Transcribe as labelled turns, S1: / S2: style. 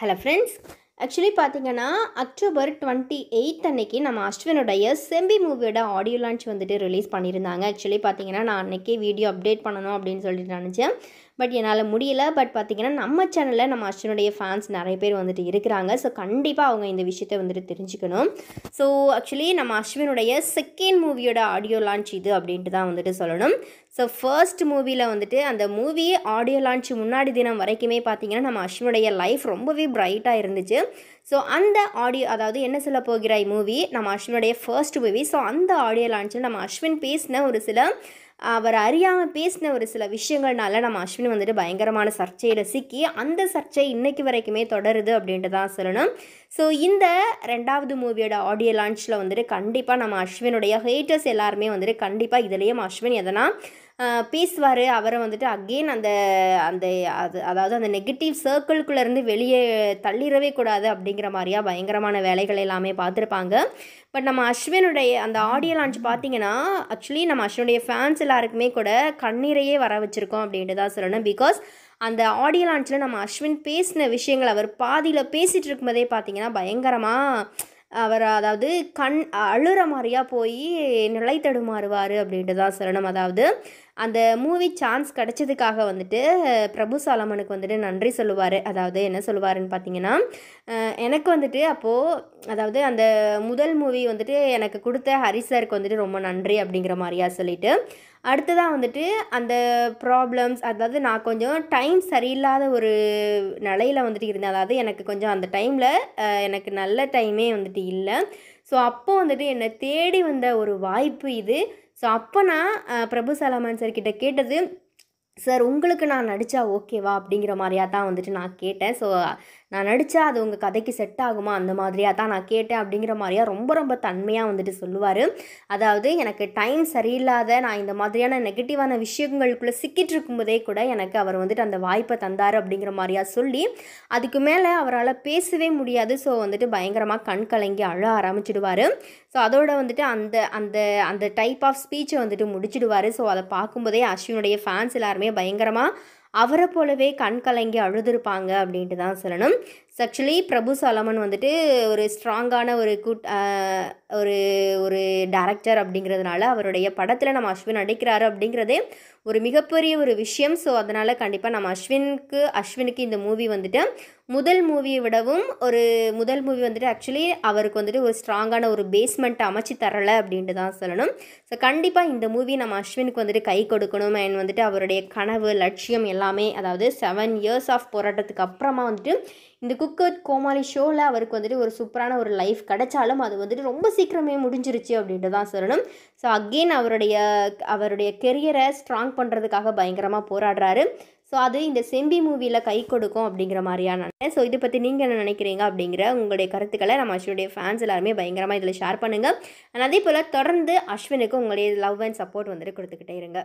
S1: hello friends actually பார்த்தீங்கன்னா October twenty eighth அன்னைக்கு நம்ம அஸ்வினுடைய செம்பி மூவியோட ஆடியோ லான்ச் வந்துட்டு ரிலீஸ் பண்ணியிருந்தாங்க ஆக்சுவலி பார்த்தீங்கன்னா நான் அன்றைக்கே வீடியோ அப்டேட் பண்ணணும் அப்படின்னு சொல்லிட்டு நினச்சேன் பட் என்னால் முடியல பட் பார்த்திங்கன்னா நம்ம சேனலில் நம்ம அஸ்வினுடைய ஃபேன்ஸ் நிறைய பேர் வந்துட்டு இருக்கிறாங்க ஸோ கண்டிப்பாக அவங்க இந்த விஷயத்தை வந்துட்டு தெரிஞ்சுக்கணும் ஸோ ஆக்சுவலி நம்ம அஸ்வினுடைய செகண்ட் மூவியோட ஆடியோ லான்ச் இது அப்படின்ட்டு தான் வந்துட்டு சொல்லணும் ஸோ ஃபர்ஸ்ட் மூவியில் வந்துட்டு அந்த மூவி ஆடியோ லான்ச் முன்னாடி தினம் வரைக்குமே பார்த்தீங்கன்னா நம்ம அஸ்வினுடைய லைஃப் ரொம்பவே பிரைட்டாக இருந்துச்சு ஸோ அந்த ஆடியோ அதாவது என்ன சொல்ல போகிறாய் மூவி நம்ம அஸ்வினுடைய ஃபர்ஸ்ட் மூவி ஸோ அந்த ஆடியோ லான்ச்சில் நம்ம அஸ்வின் பேசின ஒரு சில அவர் அறியாமல் பேசின ஒரு சில விஷயங்கள்னால நம்ம அஸ்வின் வந்துட்டு பயங்கரமான சர்ச்சையில் சிக்கி அந்த சர்ச்சை இன்னைக்கு வரைக்குமே தொடருது அப்படின்ட்டு தான் சொல்லணும் ஸோ இந்த ரெண்டாவது மூவியோட ஆடியோ லான்ச்சில் வந்துட்டு கண்டிப்பாக நம்ம அஸ்வினுடைய ஹேட்டர்ஸ் எல்லாருமே வந்துட்டு கண்டிப்பாக இதுலேயும் அஸ்வின் எதனா பேசுவார் அவரை வந்துட்டு அகெயின் அந்த அந்த அது அதாவது அந்த நெகட்டிவ் சர்க்கிள்குள்ளேருந்து வெளியே தள்ளிடவே கூடாது அப்படிங்கிற மாதிரியா பயங்கரமான வேலைகள் எல்லாமே பார்த்துருப்பாங்க பட் நம்ம அஸ்வினுடைய அந்த ஆடியோ லான்ச் பார்த்தீங்கன்னா ஆக்சுவலி நம்ம அஸ்வினுடைய ஃபேன்ஸ் எல்லாருக்குமே கூட கண்ணீரையே வர வச்சுருக்கோம் அப்படின்ட்டு தான் சொல்லணும் பிகாஸ் அந்த ஆடியோ லான்ச்சில் நம்ம அஸ்வின் பேசின விஷயங்கள் அவர் பாதியில் பேசிகிட்டு இருக்கும்போதே பார்த்தீங்கன்னா பயங்கரமாக அவர் அதாவது கண் அழுகிற மாதிரியாக போய் நிலை தடுமாறுவார் அப்படின்ட்டு தான் சொல்லணும் அதாவது அந்த மூவி சான்ஸ் கிடைச்சதுக்காக வந்துட்டு பிரபு சாலமனுக்கு வந்துட்டு நன்றி சொல்லுவார் அதாவது என்ன சொல்லுவாருன்னு பார்த்தீங்கன்னா எனக்கு வந்துட்டு அப்போது அதாவது அந்த முதல் மூவி வந்துட்டு எனக்கு கொடுத்த ஹரி சாருக்கு வந்துட்டு ரொம்ப நன்றி அப்படிங்கிற மாதிரியா சொல்லிட்டு அடுத்ததாக வந்துட்டு அந்த ப்ராப்ளம்ஸ் அதாவது நான் கொஞ்சம் டைம் சரியில்லாத ஒரு நிலையில் வந்துட்டு இருந்தேன் அதாவது எனக்கு கொஞ்சம் அந்த டைமில் எனக்கு நல்ல டைமே வந்துட்டு இல்லை ஸோ அப்போ வந்துட்டு என்னை தேடி வந்த ஒரு வாய்ப்பு இது ஸோ அப்போ நான் பிரபு சலமான் சார்கிட்ட கேட்டது சார் உங்களுக்கு நான் நடித்தா ஓகேவா அப்படிங்கிற மாதிரியாக தான் வந்துட்டு நான் கேட்டேன் ஸோ நான் நடித்தா அது உங்கள் கதைக்கு செட் ஆகுமா அந்த மாதிரியாக தான் நான் கேட்டேன் அப்படிங்கிற மாதிரியா ரொம்ப ரொம்ப தன்மையாக வந்துட்டு சொல்லுவார் அதாவது எனக்கு டைம் சரியில்லாத நான் இந்த மாதிரியான நெகட்டிவான விஷயங்களுக்குள்ளே சிக்கிட்டு இருக்கும்போதே கூட எனக்கு அவர் வந்துட்டு அந்த வாய்ப்பை தந்தார் அப்படிங்கிற மாதிரியா சொல்லி அதுக்கு மேலே அவரால் பேசவே முடியாது ஸோ வந்துட்டு பயங்கரமாக கண் கலங்கி அழ ஆரம்பிச்சிடுவார் ஸோ அதோட வந்துட்டு அந்த அந்த அந்த டைப் ஆஃப் ஸ்பீச்சை வந்துட்டு முடிச்சிடுவார் ஸோ அதை பார்க்கும்போதே அஸ்வினுடைய ஃபேன்ஸ் எல்லாருமே பயங்கரமாக அவரை போலவே கண் கலங்கி அழுதுருப்பாங்க அப்படின்ட்டு தான் சொல்லணும் ஆக்சுவலி பிரபு சலமன் வந்துட்டு ஒரு ஸ்ட்ராங்கான ஒரு குட் ஒரு ஒரு டேரக்டர் அப்படிங்கிறதுனால அவருடைய படத்தில் நம்ம அஸ்வின் நடிக்கிறாரு அப்படிங்கிறதே ஒரு மிகப்பெரிய ஒரு விஷயம் ஸோ அதனால் கண்டிப்பாக நம்ம அஸ்வினுக்கு அஸ்வினுக்கு இந்த மூவி வந்துட்டு முதல் மூவியை விடவும் ஒரு முதல் மூவி வந்துட்டு ஆக்சுவலி அவருக்கு வந்துட்டு ஒரு ஸ்ட்ராங்கான ஒரு பேஸ்மெண்ட் அமைச்சு தரலை அப்படின்ட்டு தான் சொல்லணும் ஸோ கண்டிப்பாக இந்த மூவி நம்ம அஸ்வினுக்கு வந்துட்டு கை கொடுக்கணும் அண்ட் வந்துட்டு அவருடைய கனவு லட்சியம் எல்லாமே அதாவது செவன் இயர்ஸ் ஆஃப் போராட்டத்துக்கு அப்புறமா வந்துட்டு இந்த வித் கோமாளி ஷோவில் அவருக்கு வந்துட்டு ஒரு சூப்பரான ஒரு லைஃப் கிடைச்சாலும் அது வந்துட்டு ரொம்ப சீக்கிரமே முடிஞ்சிருச்சு அப்படின்ட்டு தான் சொல்லணும் ஸோ அகெயின் அவருடைய அவருடைய கெரியரை ஸ்ட்ராங் பண்ணுறதுக்காக பயங்கரமாக போராடுறாரு ஸோ அது இந்த செம்பி மூவியில் கை கொடுக்கும் அப்படிங்கிற மாதிரியான ஸோ இதை பற்றி நீங்கள் என்ன நினைக்கிறீங்க அப்படிங்கிற உங்களுடைய கருத்துக்களை நம்ம அஸ்வினுடைய ஃபேன்ஸ் எல்லாருமே பயங்கரமாக இதில் ஷேர் பண்ணுங்கள் அண்ட் அதே போல் தொடர்ந்து அஸ்வினுக்கு உங்களுடைய லவ் அண்ட் சப்போர்ட் வந்துட்டு கொடுத்துக்கிட்டே இருங்க